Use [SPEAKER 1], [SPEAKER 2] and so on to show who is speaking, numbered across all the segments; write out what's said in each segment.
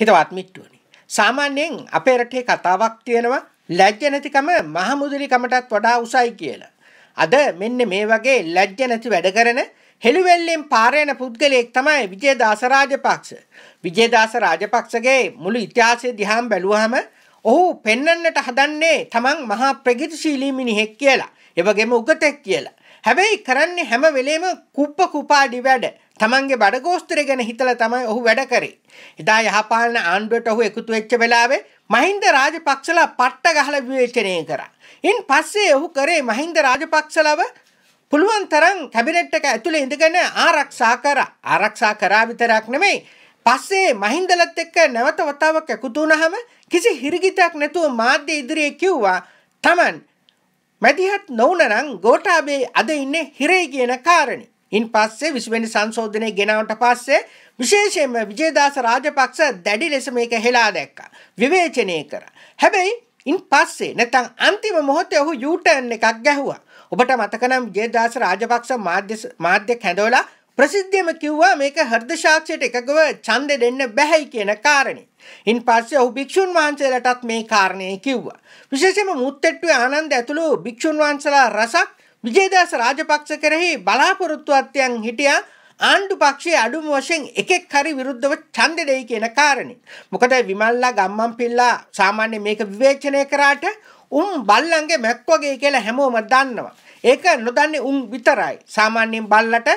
[SPEAKER 1] හිතවත් මිට්ටුවනි. සාමාන්‍යයෙන් අපේ රටේ කතාවක් තියෙනවා ලැජ්ජ නැතිකම මහමුදලිකමටත් වඩා උසයි කියලා. අද මෙන්න මේ වගේ ලැජ්ජ නැති වැඩ කරන හෙළුවෙල්ලෙන් පාරයන පුද්ගලයෙක් තමයි විජේදාස රාජපක්ෂ. විජේදාස රාජපක්ෂගේ මුළු ඉතිහාසය දිහාම බැලුවහම ඔහු පෙන්වන්නට හදන්නේ තමන් මහා ප්‍රගතිශීලී මිනිහෙක් කියලා. ඒ වගේම උගතෙක් කියලා. හැබැයි කරන්නේ හැම වෙලේම කුප්ප කුපාඩි වැඩ. තමන්ගේ බඩගෝස්තර ගැන හිතලා තමයි ඔහු වැඩ කරේ. එදා යහපාලන ආණ්ඩුවට ඔහු එකතු වෙච්ච වෙලාවේ මහින්ද රාජපක්ෂලා පට්ට ගහලා විවේචනය කරා. ඉන් පස්සේ ඔහු කරේ මහින්ද රාජපක්ෂලව පුළුවන් තරම් කැබිනට් එක ඇතුලේ ඉඳගෙන ආරක්ෂා කරා. ආරක්ෂා කරා විතරක් නෙමෙයි පස්සේ මහින්දලත් එක්ක නැවත වතාවක් එකතු වුණාම කිසි හිරිගිතක් නැතුව මාධ්‍ය ඉදිරියේ කිව්වා Taman මැදිහත් නොවුනනම් ගෝඨාභය අද ඉන්නේ හිරේ කියන කාරණේ ඉන් පස්සේ 20 වෙනි සංශෝධනය ගෙනාවට පස්සේ විශේෂයෙන්ම විජේදාස රාජපක්ෂ දැඩි ලෙස මේක හෙලා දැක්කා. විවේචනය කරා. හැබැයි ඉන් පස්සේ නැත්නම් අන්තිම මොහොතේ ඔහු යූටර්න් එකක් ගැහුවා. ඔබට මතක නම් විජේදාස රාජපක්ෂ මාධ්‍ය මාධ්‍ය කැඳවලා ප්‍රසිද්ධියම කිව්වා මේක හෘද ශාක්ෂයට එකගව ඡන්දෙ දෙන්න බැහැයි කියන කාරණේ. ඉන් පස්සේ ඔහු භික්ෂුන් වහන්සේලාටත් මේ කාරණේ කිව්වා. විශේෂයෙන්ම මුත්තේට්ටුවේ ආනන්ද ඇතුළු භික්ෂුන් වහන්සලා රසක් විජේදාස රාජපක්ෂ කරෙහි බලාපොරොත්තු අත්යන් හිටියා ආණ්ඩු පක්ෂයේ අඩුම වශයෙන් එකෙක් හරි විරුද්ධව ඡන්දෙ දෙයි කියන කාරණේ. මොකද විමල්ලා ගම්මන් පිල්ලා සාමාන්‍ය මේක විවේචනය කරාට උන් බල්ලන්ගේ මැක් වගේ කියලා හැමෝම දන්නවා. ඒක නොදන්නේ උන් විතරයි. සාමාන්‍යයෙන් බල්ලට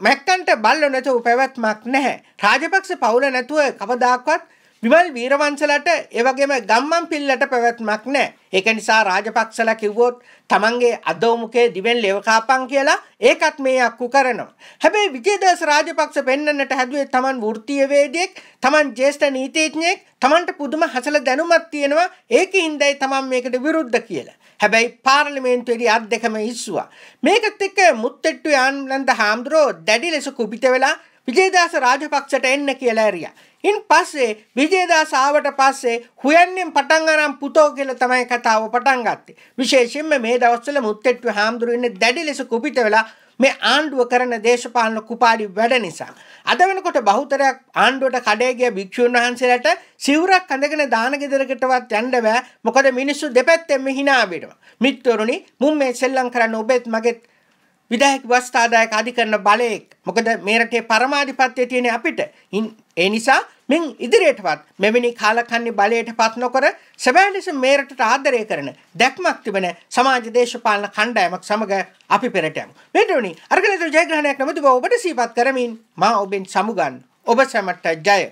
[SPEAKER 1] මැක්කන්ට බල්ල නැතුව පැවැත්මක් නැහැ. රාජපක්ෂ පවුල නැතුව කවදාකවත් විමල් වීරවංශලට එවගේම ගම්මන් පිල්ලට පැවැත්මක් නැහැ. ඒක නිසා රාජපක්ෂලා කිව්වොත් තමන්ගේ අදෝමුකේ දිවෙන් ලෙව කාපන් කියලා ඒකත් මේ අක්කු කරනවා. හැබැයි විජේදාස රාජපක්ෂ පෙන්වන්නට හැදුවේ තමන් වෘත්තීයවේදියෙක්, තමන් ජ්‍යෙෂ්ඨ නීතිඥයෙක්, තමන්ට පුදුම හසල දැනුමක් තියෙනවා. ඒකින්දයි තමන් මේකට විරුද්ධ කියලා. හැබැයි පාර්ලිමේන්තුවේදී අත් දෙකම ඉස්සුවා. මේකත් එක්ක මුත්තෙට්ටු ආනන්ද හාමුදුරුවෝ දැඩි ලෙස කුපිත වෙලා විජේදාස රාජපක්ෂට එන්න කියලා ඇරියා. ඉන් පස්සේ විජේදාස ආවට පස්සේ හුයන්නෙන් පටන් අරන් පුතෝ කියලා තමයි කතාව පටන් ගත්තේ. විශේෂයෙන්ම මේ දවස්වල මුත්තේට්ටු හාමුදුරුවෝ ඉන්නේ දැඩි ලෙස කුපිත වෙලා මේ ආණ්ඩුව කරන දේශපාලන කුපාඩි වැඩ නිසා. අද වෙනකොට බහුතරයක් ආණ්ඩුවට කඩේ ගිය භික්ෂුන් වහන්සේලාට සිවුරක් අඳගෙන දාන ගෙදරකටවත් යන්න බෑ. මොකද මිනිස්සු දෙපැත්තෙන්ම hina වෙනවා. මිත්වරුනි, මුම් මේ සෙල්ලම් කරන්න ඔබෙත් මගෙත් විධායක ව්‍යවස්ථාදායක අධිකරණ බලයේක්. මොකද මේ රටේ පරමාධිපත්‍යය තියෙන්නේ අපිට. ඒ නිසා මෙන් ඉදිරියටවත් මෙවැනි කාලකන්ණි බලයට පත් නොකර සැබෑ ලෙස මේ රටට ආදරය කරන දැක්මක් තිබෙන සමාජ දේශපාලන කණ්ඩායමක් සමග අපි පෙරට යමු. මෙතනනි අර්ගලතු ජයග්‍රහණයක් නමුදුව ඔබට සීපත් කරමින් මා ඔබෙන් සමුගන් ඔබ සැමට ජය